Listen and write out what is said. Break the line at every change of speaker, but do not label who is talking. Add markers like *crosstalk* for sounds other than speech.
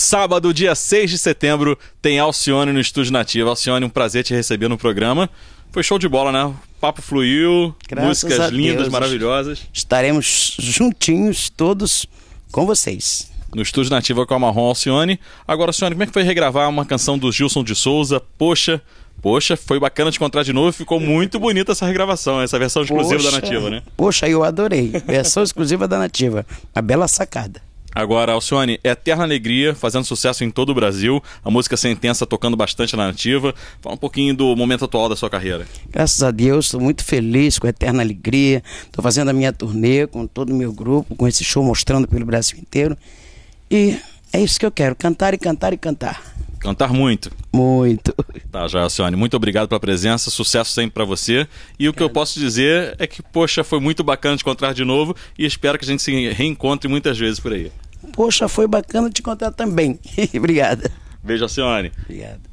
Sábado, dia 6 de setembro, tem Alcione no Estúdio Nativo. Alcione, um prazer te receber no programa. Foi show de bola, né? O papo fluiu, Graças músicas lindas, maravilhosas. Estaremos juntinhos todos com vocês. No Estúdio Nativo com a Marrom Alcione. Agora, Alcione, como é que foi regravar uma canção do Gilson de Souza, Poxa, Poxa, foi bacana te encontrar de novo. Ficou muito bonita essa regravação, essa versão exclusiva poxa, da Nativa, né?
Poxa, eu adorei. Versão *laughs* exclusiva da Nativa. Uma bela sacada.
Agora, Alcione, Eterna Alegria, fazendo sucesso em todo o Brasil, a música Sentença tocando bastante na nativa. Fala um pouquinho do momento atual da sua carreira.
Graças a Deus, estou muito feliz com Eterna Alegria. Estou fazendo a minha turnê com todo o meu grupo, com esse show mostrando pelo Brasil inteiro. E é isso que eu quero, cantar e cantar e cantar.
Cantar muito. Muito. Tá, já, Alcione. muito obrigado pela presença, sucesso sempre para você. E o que eu posso dizer é que, poxa, foi muito bacana te encontrar de novo e espero que a gente se reencontre muitas vezes por aí.
Poxa, foi bacana te contar também. *laughs* Obrigada.
Beijo, Alcione. Obrigado.